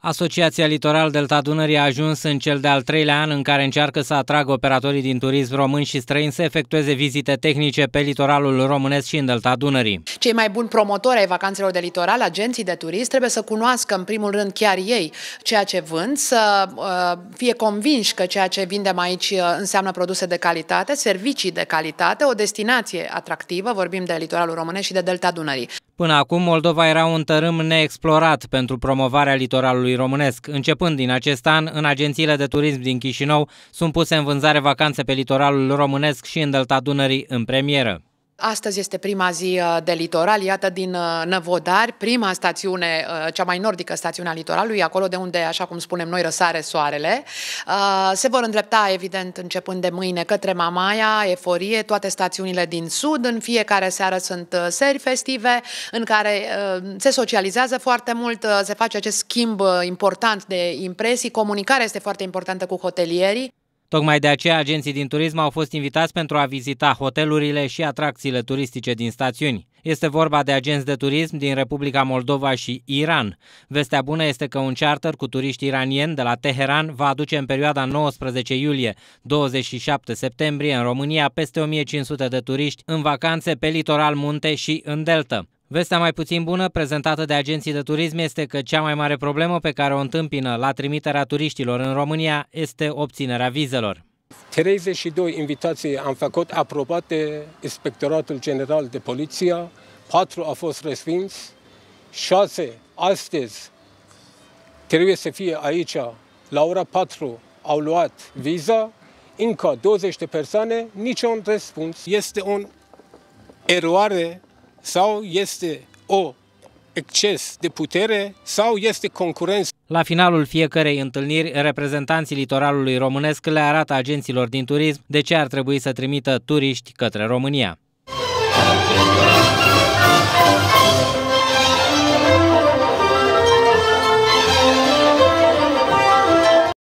Asociația Litoral Delta Dunării a ajuns în cel de-al treilea an în care încearcă să atragă operatorii din turism români și străini să efectueze vizite tehnice pe litoralul românesc și în Delta Dunării. Cei mai buni promotori ai vacanțelor de litoral, agenții de turism, trebuie să cunoască în primul rând chiar ei ceea ce vând, să uh, fie convinși că ceea ce vindem aici uh, înseamnă produse de calitate, servicii de calitate, o destinație atractivă, vorbim de litoralul românesc și de Delta Dunării. Până acum, Moldova era un tărâm neexplorat pentru promovarea litoralului românesc. Începând din acest an, în agențiile de turism din Chișinău sunt puse în vânzare vacanțe pe litoralul românesc și în delta Dunării în premieră. Astăzi este prima zi uh, de litoral, iată din uh, Năvodari, prima stațiune, uh, cea mai nordică stațiune a litoralului, acolo de unde, așa cum spunem noi, răsare soarele. Se vor îndrepta, evident, începând de mâine către Mamaia, Eforie, toate stațiunile din sud. În fiecare seară sunt seri festive în care se socializează foarte mult, se face acest schimb important de impresii, comunicarea este foarte importantă cu hotelierii. Tocmai de aceea, agenții din turism au fost invitați pentru a vizita hotelurile și atracțiile turistice din stațiuni. Este vorba de agenți de turism din Republica Moldova și Iran. Vestea bună este că un charter cu turiști iranieni de la Teheran va aduce în perioada 19 iulie-27 septembrie în România peste 1500 de turiști în vacanțe pe litoral munte și în delta. Vestea mai puțin bună prezentată de agenții de turism este că cea mai mare problemă pe care o întâmpină la trimiterea turiștilor în România este obținerea vizelor. 32 invitații am făcut aprobate Inspectoratul General de Poliție, 4 au fost respinși, 6 astăzi trebuie să fie aici la ora 4 au luat viza, încă 20 de persoane, niciun răspuns. Este un eroare sau este o exces de putere sau este concurență. La finalul fiecarei întâlniri, reprezentanții litoralului românesc le arată agenților din turism de ce ar trebui să trimită turiști către România.